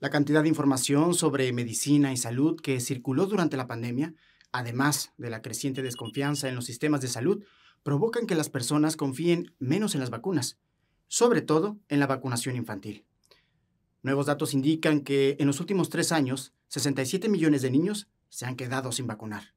La cantidad de información sobre medicina y salud que circuló durante la pandemia, además de la creciente desconfianza en los sistemas de salud, provocan que las personas confíen menos en las vacunas, sobre todo en la vacunación infantil. Nuevos datos indican que en los últimos tres años, 67 millones de niños se han quedado sin vacunar.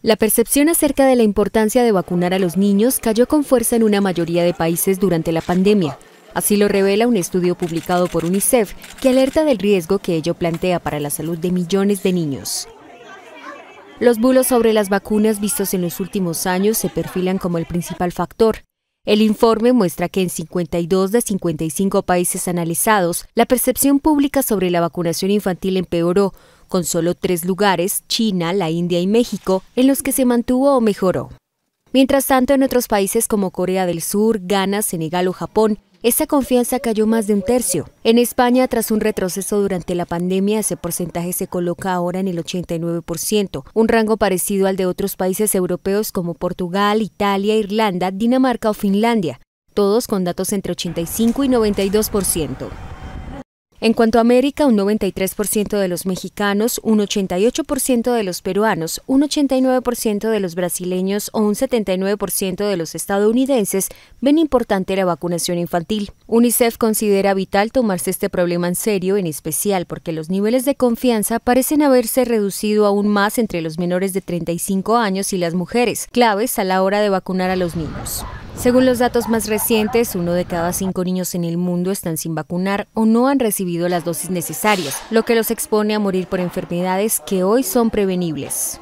La percepción acerca de la importancia de vacunar a los niños cayó con fuerza en una mayoría de países durante la pandemia. Así lo revela un estudio publicado por UNICEF que alerta del riesgo que ello plantea para la salud de millones de niños. Los bulos sobre las vacunas vistos en los últimos años se perfilan como el principal factor. El informe muestra que en 52 de 55 países analizados, la percepción pública sobre la vacunación infantil empeoró, con solo tres lugares, China, la India y México, en los que se mantuvo o mejoró. Mientras tanto, en otros países como Corea del Sur, Ghana, Senegal o Japón, esa confianza cayó más de un tercio. En España, tras un retroceso durante la pandemia, ese porcentaje se coloca ahora en el 89%, un rango parecido al de otros países europeos como Portugal, Italia, Irlanda, Dinamarca o Finlandia, todos con datos entre 85 y 92%. En cuanto a América, un 93% de los mexicanos, un 88% de los peruanos, un 89% de los brasileños o un 79% de los estadounidenses ven importante la vacunación infantil. UNICEF considera vital tomarse este problema en serio, en especial porque los niveles de confianza parecen haberse reducido aún más entre los menores de 35 años y las mujeres, claves a la hora de vacunar a los niños. Según los datos más recientes, uno de cada cinco niños en el mundo están sin vacunar o no han recibido las dosis necesarias, lo que los expone a morir por enfermedades que hoy son prevenibles.